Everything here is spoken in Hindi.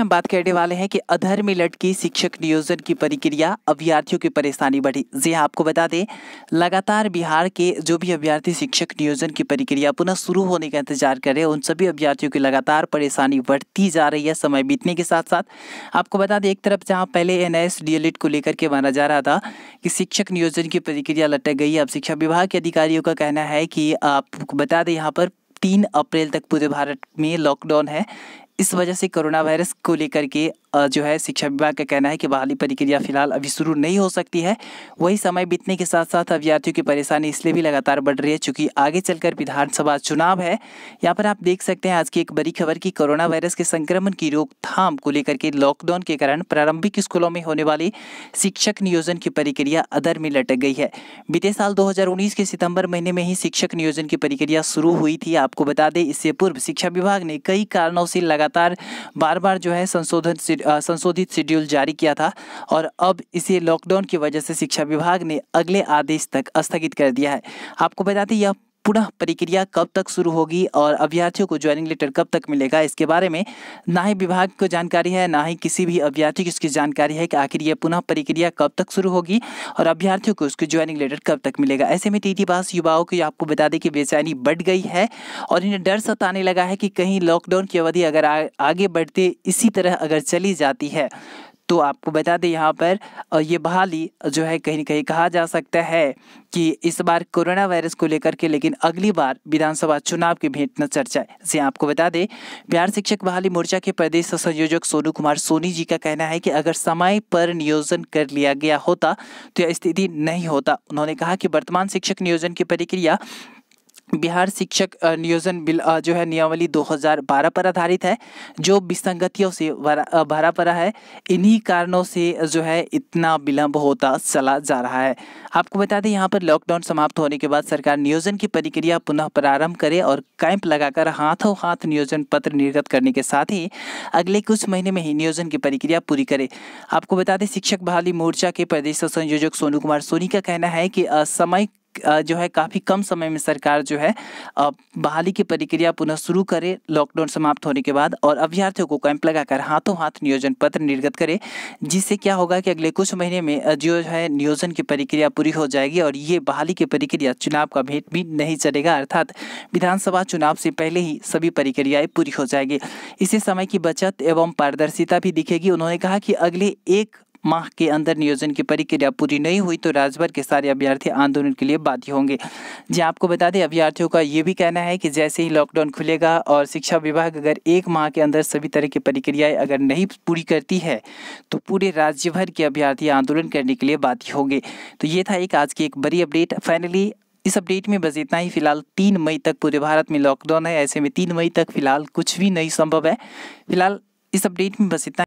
हम बात करने वाले हैं कि अधर में लटकी शिक्षक नियोजन की प्रक्रिया अभ्यर्थियों की परेशानी बढ़ी जी हाँ आपको बता दें लगातार बिहार के जो भी अभ्यर्थी शिक्षक नियोजन की प्रक्रिया पुनः शुरू होने का इंतजार कर रहे हैं उन सभी अभ्यर्थियों की लगातार परेशानी बढ़ती जा रही है समय बीतने के साथ साथ आपको बता दें एक तरफ जहाँ पहले एन एस को लेकर के माना जा रहा था कि शिक्षक नियोजन की प्रक्रिया लटक गई अब शिक्षा विभाग के अधिकारियों का कहना है कि आपको बता दें यहाँ पर तीन अप्रैल तक पूरे भारत में लॉकडाउन है इस वजह से कोरोना वायरस को लेकर के जो है शिक्षा विभाग का कहना है कि बहाली प्रक्रिया फिलहाल अभी शुरू नहीं हो सकती है वही समय बीतने के साथ साथ अभ्यर्थियों की परेशानी इसलिए भी लगातार बढ़ रही है चूंकि आगे चलकर विधानसभा चुनाव है यहाँ पर आप देख सकते हैं आज की एक बड़ी खबर की कोरोना वायरस के संक्रमण की रोकथाम को लेकर के लॉकडाउन के कारण प्रारंभिक स्कूलों में होने वाली शिक्षक नियोजन की प्रक्रिया अदर में लटक गई है बीते साल दो के सितंबर महीने में ही शिक्षक नियोजन की प्रक्रिया शुरू हुई थी आपको बता दें इससे पूर्व शिक्षा विभाग ने कई कारणों से लगातार बार बार जो है संशोधन संशोधित शेड्यूल जारी किया था और अब इसे लॉकडाउन की वजह से शिक्षा विभाग ने अगले आदेश तक स्थगित कर दिया है आपको दें यह पुनः प्रक्रिया कब तक शुरू होगी और अभ्यर्थियों को ज्वाइनिंग लेटर कब तक मिलेगा इसके बारे में ना ही विभाग को जानकारी है ना ही किसी भी अभ्यर्थी को इसकी जानकारी है कि आखिर ये पुनः प्रक्रिया कब तक शुरू होगी और अभ्यर्थियों को उसकी ज्वाइनिंग लेटर कब तक मिलेगा ऐसे में टी पास युवाओं को आपको बता दें कि बेचैनी बढ़ गई है और इन्हें डर सताने लगा है कि कहीं लॉकडाउन की अवधि अगर आगे बढ़ते इसी तरह अगर चली जाती है तो आपको बता दें यहाँ पर ये बहाली जो है कहीं ना कहीं कहा जा सकता है कि इस बार कोरोना वायरस को लेकर के लेकिन अगली बार विधानसभा चुनाव की भेंट न चर्चा से आपको बता दें बिहार शिक्षक बहाली मोर्चा के प्रदेश संयोजक सोनू कुमार सोनी जी का कहना है कि अगर समय पर नियोजन कर लिया गया होता तो यह स्थिति नहीं होता उन्होंने कहा कि वर्तमान शिक्षक नियोजन की प्रक्रिया बिहार शिक्षक नियोजन बिल जो है नियमावली 2012 पर आधारित है जो विसंगतियों से भरा पड़ा है इन्हीं कारणों से जो है इतना विलम्ब होता चला जा रहा है आपको बता दें यहाँ पर लॉकडाउन समाप्त होने के बाद सरकार नियोजन की प्रक्रिया पुनः प्रारंभ करे और कैंप लगाकर हाथों हाथ नियोजन पत्र निर्गत करने के साथ ही अगले कुछ महीने में ही नियोजन की प्रक्रिया पूरी करे आपको बता दें शिक्षक बहाली मोर्चा के प्रदेश संयोजक सोनू कुमार सोनी का कहना है कि समय जो है काफ़ी कम समय में सरकार जो है बहाली की प्रक्रिया पुनः शुरू करे लॉकडाउन समाप्त होने के बाद और अभ्यर्थियों को कैंप लगाकर हाथों हाथ नियोजन पत्र निर्गत करे जिससे क्या होगा कि अगले कुछ महीने में जो है नियोजन की प्रक्रिया पूरी हो जाएगी और ये बहाली की प्रक्रिया चुनाव का भेंट भी नहीं चलेगा अर्थात विधानसभा चुनाव से पहले ही सभी प्रक्रियाएँ पूरी हो जाएगी इसी समय की बचत एवं पारदर्शिता भी दिखेगी उन्होंने कहा कि अगले एक माह के अंदर नियोजन की प्रक्रिया पूरी नहीं हुई तो राज्य भर के सारे अभ्यर्थी आंदोलन के लिए बाध्य होंगे जी आपको बता दें अभ्यर्थियों का ये भी कहना है कि जैसे ही लॉकडाउन खुलेगा और शिक्षा विभाग अगर एक माह के अंदर सभी तरह की प्रक्रियाएं अगर नहीं पूरी करती है तो पूरे राज्य भर के अभ्यर्थी आंदोलन करने के लिए बाध्य होंगे तो ये था एक आज की एक बड़ी अपडेट फाइनली इस अपडेट में बस इतना ही फिलहाल तीन मई तक पूरे भारत में लॉकडाउन है ऐसे में तीन मई तक फिलहाल कुछ भी नहीं संभव है फिलहाल इस अपडेट में बस इतना